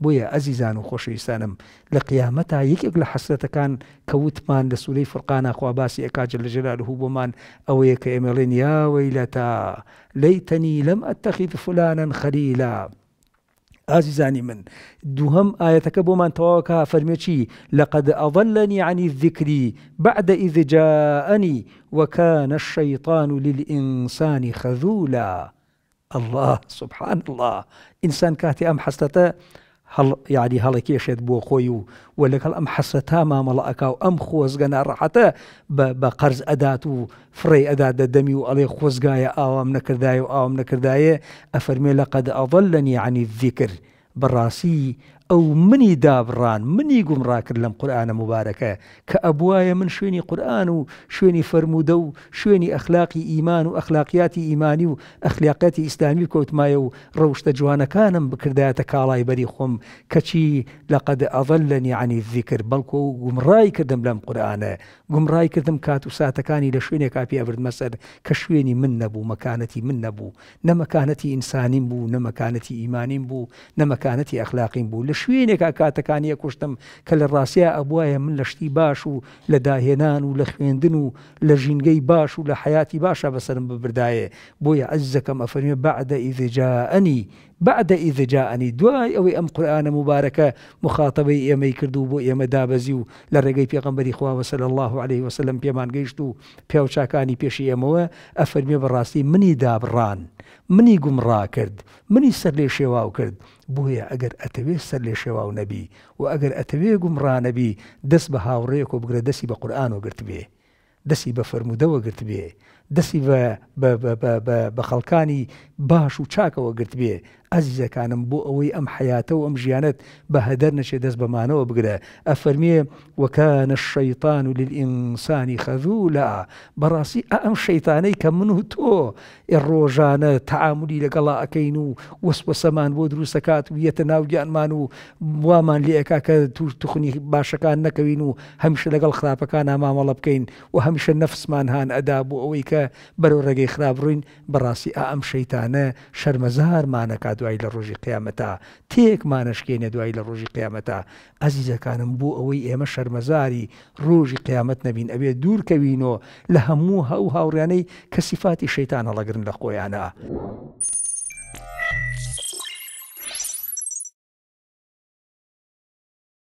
بويا عزيزان و خۆشەویستانم لە قیامەتا یەکێک كان حەسرەتەکان کەوتمان لە سوورەی فرقانە خوااباسی ئەکاج لە ژێرال هوبمان يا کە ئێمەڵێن یاوەی لە تا لەیتەنی لەم ئەتەخیت فلانەن من دوهم آيتك بۆمان تواكا فرميشي لقد أضلني عن الذكر بعد إذ جاءني وكان الشيطان للإنسان خذولا الله سبحان الله إنسان كاتي أم حەستەتە هل يعني هل كيشد بو خويو ولا هل ام حسيت ما ملاكا ام خوزغنا راحتا بقرز اداتو فري ادات دميو علي خوزغايا او ام نكرداي او ام نكرداي افرمي لقد اضلني عن الذكر براسي ئەو منی دابڕان منی گومڕاکرد لەم قورآانە مبارەکە کە ئەبواە من شوێنی قورآن و شوێنی فرەرموودە و شوێنی ئەخلاقی ئیمان و ئەخلاقیاتی ئیمانی و ئەخلاقەتی ئیسلامی کۆتمایە و ڕەوشتە جوانەکانم بکردایەتە کاڵای بەری خۆم کەچی لەقد ئەڵ لە نیعنی ذیکرد بەڵکو و گومڕای کردم لەم قورآانە گومڕای کردم کات و ساتەکانی لە شوێنێک کاپی ئەبردمە سەر کە شوێنی من نەبوو مەکانەتی من نەبوو نەمەکانەتی ئینسانیم بوو نەمەکانەتی ئیمانیم بوو نەمەکانەتی ئەخلاقیم بوو لە شوێنێکا کاتەکانیە کوشتم کە لە ڕاستە ئەبواە من لە شتی باش و لە داهێنان و لە خوێندن و لە ژینگەی باش و لە حیاتی باشە بەسرم ببردایە بۆیە ئەزەکەم ئەفەرمێ بعدە ئیدجاانی بعدە ئیدجاانی دوای ئەوەی ئەم قورآانە مبارەکە مخاتەبەی ئێمەی کردو بۆ ئێمە دابەزی و لە ڕێگەی پێغمبەری خواوەسەل الله عليه وسلم پێمان گەیشت و پیاوچاکانی پێشی ئێمەوە ئەفەرمێ بەڕاستی منی دابڕان. منی گومڕا کرد منی سەر لێ شێواو کرد بۆیە ئەگەر ئەتەوێ سەر لێ شێواو نەبی و ئەگەر ئەتەوێ گومڕانەبی دەست بە هاوڕەیەک و بگرە دەستی بە قورآان و گرت بێ دەستی بە فرەرمودەوە گرت بێ دەستی بە خەڵکانی باش و چاکەوە گرت بێ از ئازیزەکانم بۆ ئەوەی ئەم حیاتەوە ئەم ژیانەت بە هەدەر نەشێ دەست بەمانەوە بگرە و بگره افرمیه و کان للئینسانی خەزوولا خذولا براسی ام شیطانی که منو تو ڕۆژانە تعاملی لگلا اکینو ئەەکەین و وەسوەسەمان بۆ سکات و جان منو و من وامان لێەکا کە توور تخنی باشەکان نەکەوین و هەمیشە لەگەڵ اما ئامامەڵە بکەین و همیشه هەمیشە نەفسمان هاان ئەدا بۆ ئەوەی کە بەرەو ڕێگەی خراپڕوین بەڕاستی ئا ئەم شەیتانە شەرمەزارمانەکات دوایی لە ڕۆژی قیامەتا تێکمانەشکێنە دوایی لە ڕۆژی قیامەتا ئەزیزەکانم بۆ ئەوەی ئێمە شەرمەزاری ڕۆژی قیامەت نەبین ئەوێ دوورکەوینەوە لە هەموو هەو هاوڕیانەی کەسیفاتی شەیتانە لەگرن لە خۆیانە.